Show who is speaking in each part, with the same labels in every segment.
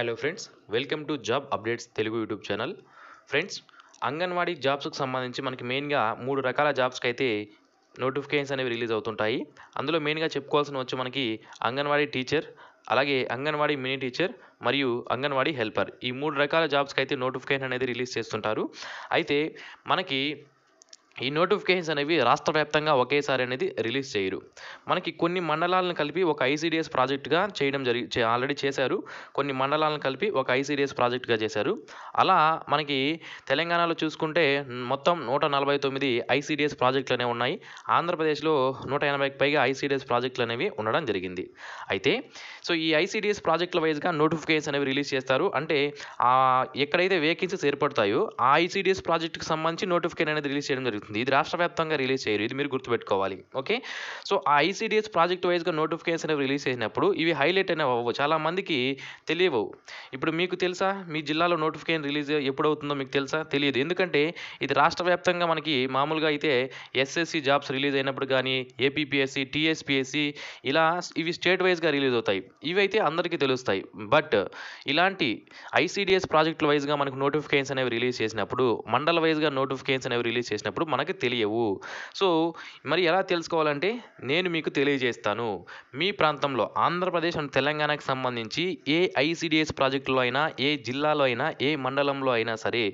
Speaker 1: hello friends welcome to job updates Telugu YouTube channel friends anganwadi జాబ్స్కి సంబంధించి మనకి మెయిన్గా మూడు రకాల జాబ్స్కి అయితే నోటిఫికేషన్స్ అనేవి రిలీజ్ అవుతుంటాయి అందులో మెయిన్గా చెప్పుకోవాల్సిన వచ్చి మనకి అంగన్వాడీ టీచర్ అలాగే అంగన్వాడీ మినీ టీచర్ మరియు అంగన్వాడీ హెల్పర్ ఈ మూడు రకాల జాబ్స్కి అయితే నోటిఫికేషన్ అనేది రిలీజ్ చేస్తుంటారు అయితే మనకి ఈ నోటిఫికేషన్స్ అనేవి రాష్ట్ర వ్యాప్తంగా ఒకేసారి అనేది రిలీజ్ చేయరు మనకి కొన్ని మండలాలను కలిపి ఒక ఐసీడిఎస్ ప్రాజెక్టుగా చేయడం జరిగి ఆల్రెడీ చేశారు కొన్ని మండలాలను కలిపి ఒక ఐసీడిఎస్ ప్రాజెక్టుగా చేశారు అలా మనకి తెలంగాణలో చూసుకుంటే మొత్తం నూట నలభై తొమ్మిది ఐసీడిఎస్ ప్రాజెక్టులు అనేవి ఉన్నాయి ఆంధ్రప్రదేశ్లో నూట ఎనభైకి పైగా ఐసీడిఎస్ ప్రాజెక్టులు అనేవి ఉండడం జరిగింది అయితే సో ఈ ఐసీడిఎస్ ప్రాజెక్టుల వైజ్గా నోటిఫికేషన్స్ అనేవి రిలీజ్ చేస్తారు అంటే ఎక్కడైతే వేకెన్సీస్ ఏర్పడతాయో ఆ ఐసీడిఎస్ ప్రాజెక్టుకి సంబంధించి నోటిఫికేషన్ అనేది రిలీజ్ చేయడం జరుగుతుంది ఉంటుంది ఇది రాష్ట్ర వ్యాప్తంగా రిలీజ్ చేయరు ఇది మీరు గుర్తుపెట్టుకోవాలి ఓకే సో ఆ ఐసీడిఎస్ ప్రాజెక్ట్ వైజ్గా నోటిఫికేషన్ రిలీజ్ చేసినప్పుడు ఇవి హైలైట్ అయిన అవ్వవు చాలామందికి తెలియవు ఇప్పుడు మీకు తెలుసా మీ జిల్లాలో నోటిఫికేషన్ రిలీజ్ ఎప్పుడు అవుతుందో మీకు తెలుసా తెలియదు ఎందుకంటే ఇది రాష్ట్ర వ్యాప్తంగా మనకి మామూలుగా అయితే ఎస్ఎస్సి జాబ్స్ రిలీజ్ అయినప్పుడు కానీ ఏపీపీఎస్సి టీఎస్పీఎస్సి ఇలా ఇవి స్టేట్ వైజ్గా రిలీజ్ అవుతాయి ఇవి అయితే అందరికీ తెలుస్తాయి బట్ ఇలాంటి ఐసీడిఎస్ ప్రాజెక్టుల వైజ్గా మనకు నోటిఫికేషన్ అనేవి రిలీజ్ చేసినప్పుడు మండల వైజ్గా నోటిఫికేషన్ అనేవి రిలీజ్ చేసినప్పుడు మనకు తెలియవు సో మరి ఎలా తెలుసుకోవాలంటే నేను మీకు తెలియజేస్తాను మీ ప్రాంతంలో ఆంధ్రప్రదేశ్ అండ్ తెలంగాణకు సంబంధించి ఏ ఐసిడిఎస్ ప్రాజెక్టులో అయినా ఏ జిల్లాలో అయినా ఏ మండలంలో అయినా సరే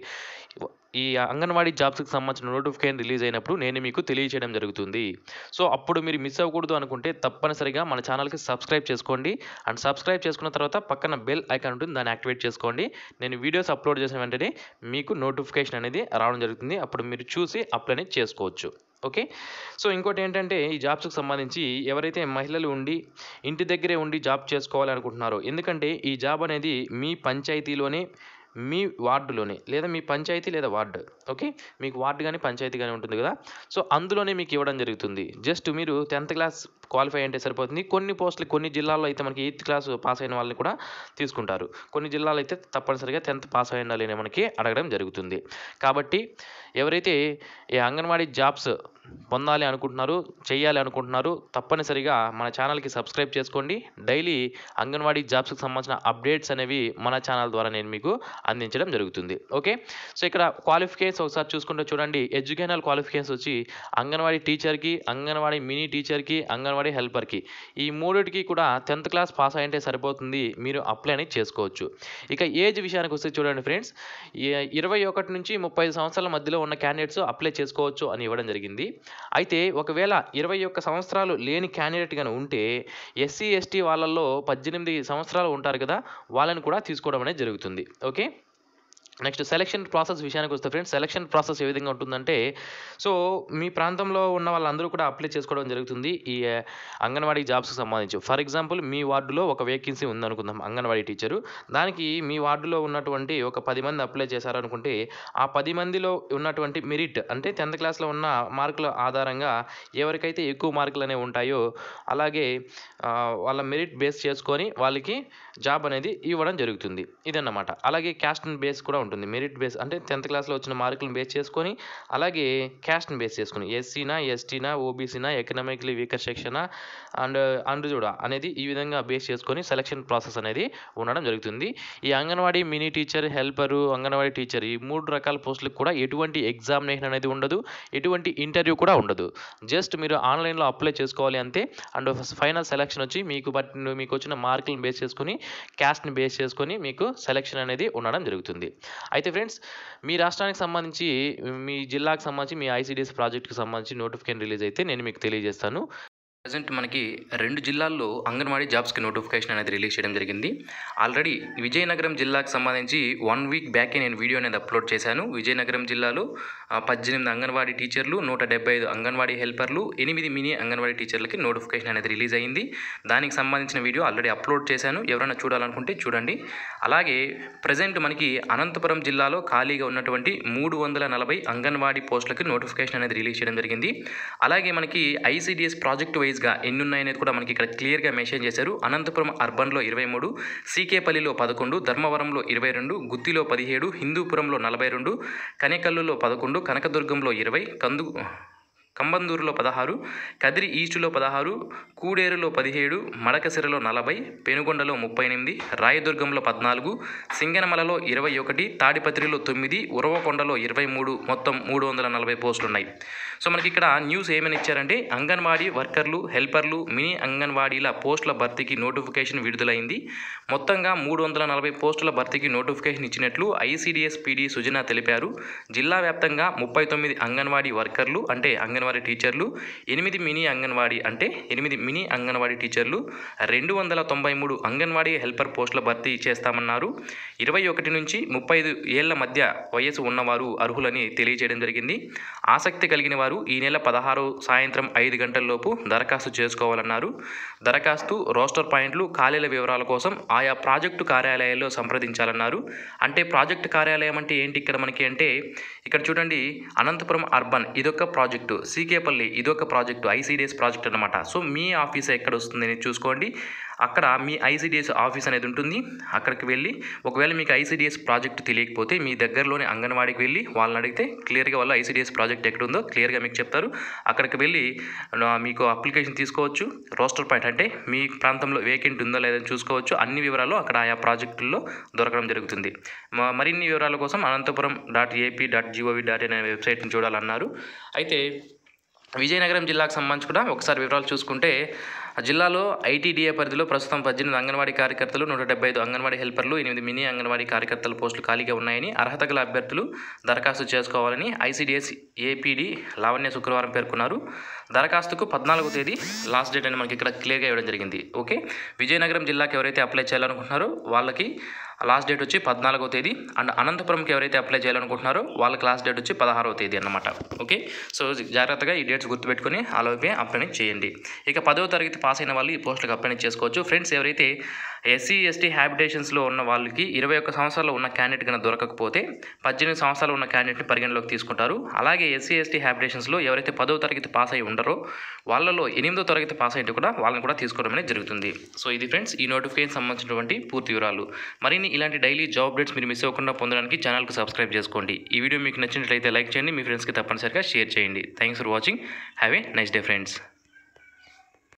Speaker 1: ఈ అంగన్వాడీ జాబ్స్కి సంబంధించిన నోటిఫికేషన్ రిలీజ్ అయినప్పుడు నేను మీకు తెలియజేయడం జరుగుతుంది సో అప్పుడు మీరు మిస్ అవ్వకూడదు అనుకుంటే తప్పనిసరిగా మన ఛానల్కి సబ్స్క్రైబ్ చేసుకోండి అండ్ సబ్స్క్రైబ్ చేసుకున్న తర్వాత పక్కన బెల్ ఐకాన్ ఉంటుంది దాన్ని యాక్టివేట్ చేసుకోండి నేను వీడియోస్ అప్లోడ్ చేసిన వెంటనే మీకు నోటిఫికేషన్ అనేది రావడం జరుగుతుంది అప్పుడు మీరు చూసి అప్లై చేసుకోవచ్చు ఓకే సో ఇంకోటి ఏంటంటే ఈ జాబ్స్కి సంబంధించి ఎవరైతే మహిళలు ఉండి ఇంటి దగ్గరే ఉండి జాబ్ చేసుకోవాలనుకుంటున్నారో ఎందుకంటే ఈ జాబ్ అనేది మీ పంచాయతీలోనే మీ వార్డులోనే లేదా మీ పంచాయతీ లేదా వార్డు ఓకే మీకు వార్డు కానీ పంచాయతీ కానీ ఉంటుంది కదా సో అందులోనే మీకు ఇవ్వడం జరుగుతుంది జస్ట్ మీరు టెన్త్ క్లాస్ క్వాలిఫై అంటే సరిపోతుంది కొన్ని పోస్టులు కొన్ని జిల్లాల్లో అయితే మనకి ఎయిత్ క్లాస్ పాస్ అయిన వాళ్ళని కూడా తీసుకుంటారు కొన్ని జిల్లాలో అయితే తప్పనిసరిగా టెన్త్ పాస్ అయిన వాళ్ళని మనకి అడగడం జరుగుతుంది కాబట్టి ఎవరైతే ఈ అంగన్వాడీ జాబ్స్ పొందాలి అనుకుంటున్నారు చేయాలి అనుకుంటున్నారు తప్పనిసరిగా మన ఛానల్కి సబ్స్క్రైబ్ చేసుకోండి డైలీ అంగన్వాడీ జాబ్స్కి సంబంధించిన అప్డేట్స్ అనేవి మన ఛానల్ ద్వారా నేను మీకు అందించడం జరుగుతుంది ఓకే సో ఇక్కడ క్వాలిఫికేషన్స్ ఒకసారి చూసుకుంటే చూడండి ఎడ్యుకేషనల్ క్వాలిఫికేషన్స్ వచ్చి అంగన్వాడీ టీచర్కి అంగన్వాడీ మినీ టీచర్కి అంగన్వాడీ హెల్పర్కి ఈ మూడిటికి కూడా టెన్త్ క్లాస్ పాస్ అయింటే సరిపోతుంది మీరు అప్లై అనేది చేసుకోవచ్చు ఇక ఏజ్ విషయానికి వస్తే చూడండి ఫ్రెండ్స్ ఇరవై ఒకటి నుంచి ముప్పై సంవత్సరాల మధ్యలో ఉన్న క్యాండిడేట్స్ అప్లై చేసుకోవచ్చు అని ఇవ్వడం జరిగింది అయితే ఒకవేళ ఇరవై ఒక్క సంవత్సరాలు లేని క్యాండిడేట్ కానీ ఉంటే ఎస్సీ ఎస్టీ వాళ్ళల్లో పద్దెనిమిది సంవత్సరాలు ఉంటారు కదా వాళ్ళని కూడా తీసుకోవడం అనేది జరుగుతుంది ఓకే నెక్స్ట్ సెలక్షన్ ప్రాసెస్ విషయానికి వస్తే ఫ్రెండ్స్ సెలక్షన్ ప్రాసెస్ ఏ విధంగా ఉంటుందంటే సో మీ ప్రాంతంలో ఉన్న వాళ్ళందరూ కూడా అప్లై చేసుకోవడం జరుగుతుంది ఈ అంగన్వాడీ జాబ్స్కి సంబంధించి ఫర్ ఎగ్జాంపుల్ మీ వార్డులో ఒక వేకెన్సీ ఉందనుకుందాం అంగన్వాడీ టీచరు దానికి మీ వార్డులో ఉన్నటువంటి ఒక పది మంది అప్లై చేశారనుకుంటే ఆ పది మందిలో ఉన్నటువంటి మెరిట్ అంటే టెన్త్ క్లాస్లో ఉన్న మార్కుల ఆధారంగా ఎవరికైతే ఎక్కువ మార్కులు అనేవి ఉంటాయో అలాగే వాళ్ళ మెరిట్ బేస్ చేసుకొని వాళ్ళకి జాబ్ అనేది ఇవ్వడం జరుగుతుంది ఇదన్నమాట అలాగే క్యాస్ట్ బేస్ కూడా ఉంటుంది మెరిట్ బేస్ అంటే టెన్త్ క్లాస్లో వచ్చిన మార్కులను బేస్ చేసుకొని అలాగే క్యాస్ట్ని బేస్ చేసుకొని ఎస్సీనా ఎస్టీనా ఓబీసీనా ఎకనామిక్లీ వీకర్ సెక్షనా అండ్ చూడ అనేది ఈ విధంగా బేస్ చేసుకొని సెలక్షన్ ప్రాసెస్ అనేది ఉండడం జరుగుతుంది ఈ anganwadi mini teacher helper anganwadi teacher ఈ మూడు రకాల పోస్టులకు కూడా ఎటువంటి ఎగ్జామినేషన్ అనేది ఉండదు ఎటువంటి ఇంటర్వ్యూ కూడా ఉండదు జస్ట్ మీరు ఆన్లైన్లో అప్లై చేసుకోవాలి అంతే అండ్ ఫైనల్ సెలక్షన్ వచ్చి మీకు బట్టి మీకు వచ్చిన మార్కులను బేస్ చేసుకుని క్యాస్ట్ని బేస్ చేసుకొని మీకు సెలక్షన్ అనేది ఉండడం జరుగుతుంది అయితే ఫ్రెండ్స్ మీ రాష్ట్రానికి సంబంధించి మీ జిల్లాకు సంబంధించి మీ ఐసీడీఎస్ ప్రాజెక్టుకి సంబంధించి నోటిఫికేషన్ రిలీజ్ అయితే నేను మీకు తెలియజేస్తాను ప్రజెంట్ మనకి రెండు జిల్లాల్లో అంగన్వాడీ జాబ్స్కి నోటిఫికేషన్ అనేది రిలీజ్ చేయడం జరిగింది ఆల్రెడీ విజయనగరం జిల్లాకు సంబంధించి వన్ వీక్ బ్యాకే నేను వీడియో అనేది అప్లోడ్ చేశాను విజయనగరం జిల్లాలో పద్దెనిమిది అంగన్వాడీ టీచర్లు నూట డెబ్బై ఐదు అంగన్వాడీ హెల్పర్లు ఎనిమిది మినీ అంగన్వాడీ టీచర్లకి నోటిఫికేషన్ అనేది రిలీజ్ అయింది దానికి సంబంధించిన వీడియో ఆల్రెడీ అప్లోడ్ చేశాను ఎవరైనా చూడాలనుకుంటే చూడండి అలాగే ప్రజెంట్ మనకి అనంతపురం జిల్లాలో ఖాళీగా ఉన్నటువంటి మూడు వందల నలభై అంగన్వాడీ పోస్టులకి నోటిఫికేషన్ అనేది రిలీజ్ చేయడం జరిగింది అలాగే మనకి ఐసీడీఎస్ ప్రాజెక్టు వైజ్ విలేజ్గా ఎన్ని ఉన్నాయనేది కూడా మనకి ఇక్కడ క్లియర్గా మెన్షన్ చేశారు అనంతపురం అర్బన్లో ఇరవై మూడు సీకేపల్లిలో పదకొండు ధర్మవరంలో ఇరవై రెండు గుత్తిలో పదిహేడు హిందూపురంలో నలభై రెండు కనేకల్లులో పదకొండు కనకదుర్గంలో ఇరవై కందు కంబందూరులో పదహారు కదిరి ఈస్టులో పదహారు కూడేరులో పదిహేడు మడకసిరలో నలభై పెనుగొండలో ముప్పై ఎనిమిది రాయదుర్గంలో పద్నాలుగు సింగనమలలో ఇరవై ఒకటి తాడిపత్రిలో తొమ్మిది ఉరవకొండలో ఇరవై మూడు మొత్తం మూడు వందల నలభై పోస్టులు ఉన్నాయి సో మనకి ఇక్కడ న్యూస్ ఏమని ఇచ్చారంటే అంగన్వాడీ వర్కర్లు హెల్పర్లు మినీ అంగన్వాడీల పోస్టుల భర్తీకి నోటిఫికేషన్ విడుదలైంది మొత్తంగా మూడు వందల నలభై పోస్టుల భర్తీకి నోటిఫికేషన్ ఇచ్చినట్లు ఐసీడీఎస్ పీడీ సుజన తెలిపారు జిల్లా వ్యాప్తంగా ముప్పై తొమ్మిది అంగన్వాడీ వర్కర్లు అంటే అంగన్ అంగన్వాడీ టీచర్లు ఎనిమిది మినీ అంగన్వాడీ అంటే ఎనిమిది మినీ అంగన్వాడీ టీచర్లు రెండు వందల తొంభై మూడు అంగన్వాడీ హెల్పర్ పోస్టుల భర్తీ చేస్తామన్నారు ఇరవై ఒకటి నుంచి ముప్పై ఐదు ఏళ్ల మధ్య వయసు ఉన్నవారు అర్హులని తెలియజేయడం జరిగింది ఆసక్తి కలిగిన వారు ఈ నెల పదహారు సాయంత్రం ఐదు గంటలలోపు దరఖాస్తు చేసుకోవాలన్నారు దరఖాస్తు రోస్టర్ పాయింట్లు ఖాళీల వివరాల కోసం ఆయా ప్రాజెక్టు కార్యాలయాల్లో సంప్రదించాలన్నారు అంటే ప్రాజెక్టు కార్యాలయం అంటే ఏంటి ఇక్కడ మనకి అంటే ఇక్కడ చూడండి అనంతపురం అర్బన్ ఇదొక ప్రాజెక్టు సీకేపల్లి ఒక ప్రాజెక్టు ఐసీడిఎస్ ప్రాజెక్ట్ అనమాట సో మీ ఆఫీస్ ఎక్కడ వస్తుంది అని చూసుకోండి అక్కడ మీ ఐసీడిఎస్ ఆఫీస్ అనేది ఉంటుంది అక్కడికి వెళ్ళి ఒకవేళ మీకు ఐసీడిఎస్ ప్రాజెక్ట్ తెలియకపోతే మీ దగ్గరలోని అంగన్వాడికి వెళ్ళి వాళ్ళని అడిగితే క్లియర్గా వాళ్ళు ఐసీడిఎస్ ప్రాజెక్ట్ ఎక్కడ ఉందో క్లియర్గా మీకు చెప్తారు అక్కడికి వెళ్ళి మీకు అప్లికేషన్ తీసుకోవచ్చు రోస్టర్ పాయింట్ అంటే మీ ప్రాంతంలో వేకెంట్ ఉందో లేదని చూసుకోవచ్చు అన్ని వివరాలు అక్కడ ఆయా ప్రాజెక్టుల్లో దొరకడం జరుగుతుంది మరిన్ని వివరాల కోసం Anantapuram dot AP dot gov dot in అనే వెబ్సైట్ని చూడాలన్నారు అయితే విజయనగరం జిల్లాకు సంబంధించి కూడా ఒకసారి వివరాలు చూసుకుంటే జిల్లాలో ఐటీడీఏ పరిధిలో ప్రస్తుతం పద్దెనిమిది అంగన్వాడీ కార్యకర్తలు నూట డెబ్బై ఐదు అంగన్వాడీ హెల్పర్లు ఎనిమిది మినీ అంగన్వాడీ కార్యకర్తల పోస్టులు ఖాళీగా ఉన్నాయని అర్హత గల అభ్యర్థులు దరఖాస్తు చేసుకోవాలని ఐసీడీఎస్ ఏపీడీ లావణ్య శుక్రవారం పేర్కొన్నారు దరఖాస్తుకు పద్నాలుగో తేదీ లాస్ట్ డేట్ అని మనకి ఇక్కడ క్లియర్గా ఇవ్వడం జరిగింది ఓకే విజయనగరం జిల్లాకి ఎవరైతే అప్లై చేయాలనుకుంటున్నారో వాళ్ళకి లాస్ట్ డేట్ వచ్చి పద్నాలుగో తేదీ అండ్ అనంతపురంకి ఎవరైతే అప్లై చేయాలనుకుంటున్నారో వాళ్ళకి లాస్ట్ డేట్ వచ్చి పదహారవ తేదీ అనమాట ఓకే సో జాగ్రత్తగా ఈ డేట్స్ గుర్తుపెట్టుకుని అలాగే అప్లై చేయండి ఇక పదవ తరగతి పాస్ అయిన వాళ్ళు ఈ పోస్టులకు అప్లై చేసుకోవచ్చు ఫ్రెండ్స్ ఎవరైతే ఎస్సీ ఎస్టీ హ్యాబిటేషన్స్లో ఉన్న వాళ్ళకి ఇరవై ఒక్క సంవత్సరాలు ఉన్న క్యాండిడేట్ కనుక దొరకకపోతే పద్దెనిమిది సంవత్సరాలు ఉన్న క్యాండిడేట్ని పరిగణలోకి తీసుకుంటారు అలాగే ఎస్సీ ఎస్టీ హ్యాబిటేషన్స్లో ఎవరైతే పదో తరగతి పాస్ అయి ఉండరో వాళ్ళలో ఎనిమిదో తరగతి పాస్ అయితే కూడా వాళ్ళని కూడా తీసుకోవడం అనేది జరుగుతుంది సో ఇది ఫ్రెండ్స్ ఈ నోటిఫికేషన్ సంబంధించినటువంటి పూర్తి వివరాలు మరిన్ని ఇలాంటి డైలీ జాబ్ అప్డేట్స్ మీరు మిస్ అవ్వకుండా పొందడానికి ఛానల్కి సబ్స్క్రైబ్ చేసుకోండి ఈ వీడియో మీకు నచ్చినట్లయితే లైక్ చేయండి మీ ఫ్రెండ్స్కి తప్పనిసరిగా షేర్ చేయండి thanks for watching have a nice day friends